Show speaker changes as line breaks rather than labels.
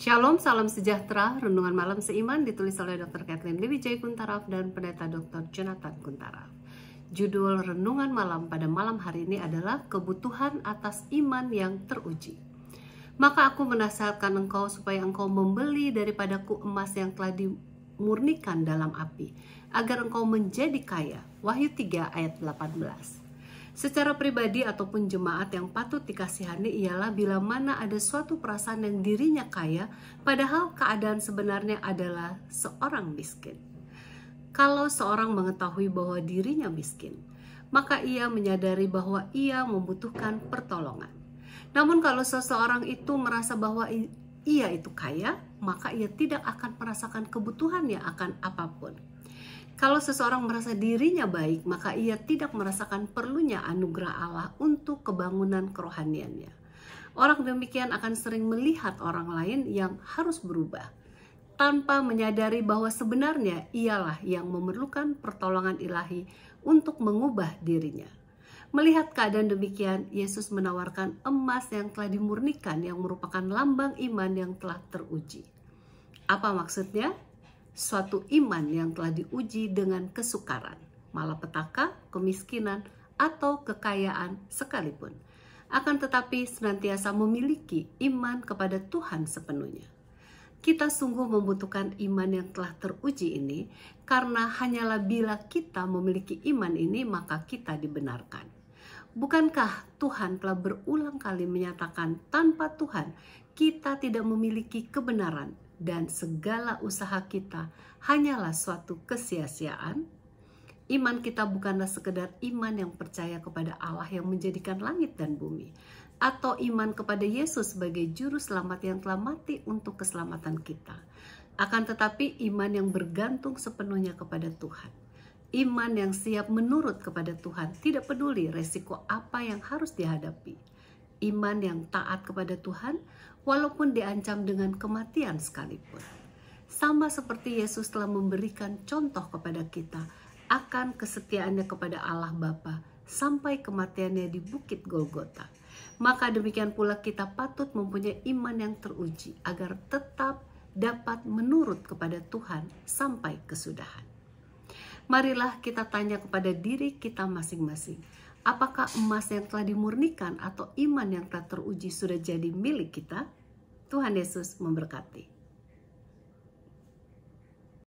Shalom, salam sejahtera, renungan malam seiman ditulis oleh Dr. Kathleen Dewijay Kuntaraf dan Pendeta Dr. Jonathan Kuntaraf. Judul renungan malam pada malam hari ini adalah kebutuhan atas iman yang teruji. Maka aku menasihatkan engkau supaya engkau membeli daripadaku emas yang telah dimurnikan dalam api, agar engkau menjadi kaya. Wahyu 3 ayat 18. Secara pribadi ataupun jemaat yang patut dikasihani ialah bila mana ada suatu perasaan yang dirinya kaya, padahal keadaan sebenarnya adalah seorang miskin. Kalau seorang mengetahui bahwa dirinya miskin, maka ia menyadari bahwa ia membutuhkan pertolongan. Namun kalau seseorang itu merasa bahwa ia itu kaya, maka ia tidak akan merasakan kebutuhannya akan apapun. Kalau seseorang merasa dirinya baik, maka ia tidak merasakan perlunya anugerah Allah untuk kebangunan kerohaniannya. Orang demikian akan sering melihat orang lain yang harus berubah tanpa menyadari bahwa sebenarnya ialah yang memerlukan pertolongan ilahi untuk mengubah dirinya. Melihat keadaan demikian, Yesus menawarkan emas yang telah dimurnikan yang merupakan lambang iman yang telah teruji. Apa maksudnya? suatu iman yang telah diuji dengan kesukaran, malapetaka, kemiskinan, atau kekayaan sekalipun. Akan tetapi senantiasa memiliki iman kepada Tuhan sepenuhnya. Kita sungguh membutuhkan iman yang telah teruji ini karena hanyalah bila kita memiliki iman ini maka kita dibenarkan. Bukankah Tuhan telah berulang kali menyatakan tanpa Tuhan kita tidak memiliki kebenaran dan segala usaha kita hanyalah suatu kesia-siaan, iman kita bukanlah sekedar iman yang percaya kepada Allah yang menjadikan langit dan bumi, atau iman kepada Yesus sebagai juru selamat yang telah mati untuk keselamatan kita. Akan tetapi iman yang bergantung sepenuhnya kepada Tuhan. Iman yang siap menurut kepada Tuhan, tidak peduli resiko apa yang harus dihadapi iman yang taat kepada Tuhan, walaupun diancam dengan kematian sekalipun. Sama seperti Yesus telah memberikan contoh kepada kita akan kesetiaannya kepada Allah Bapa sampai kematiannya di Bukit Golgota. Maka demikian pula kita patut mempunyai iman yang teruji agar tetap dapat menurut kepada Tuhan sampai kesudahan. Marilah kita tanya kepada diri kita masing-masing Apakah emas yang telah dimurnikan atau iman yang telah teruji sudah jadi milik kita? Tuhan Yesus memberkati.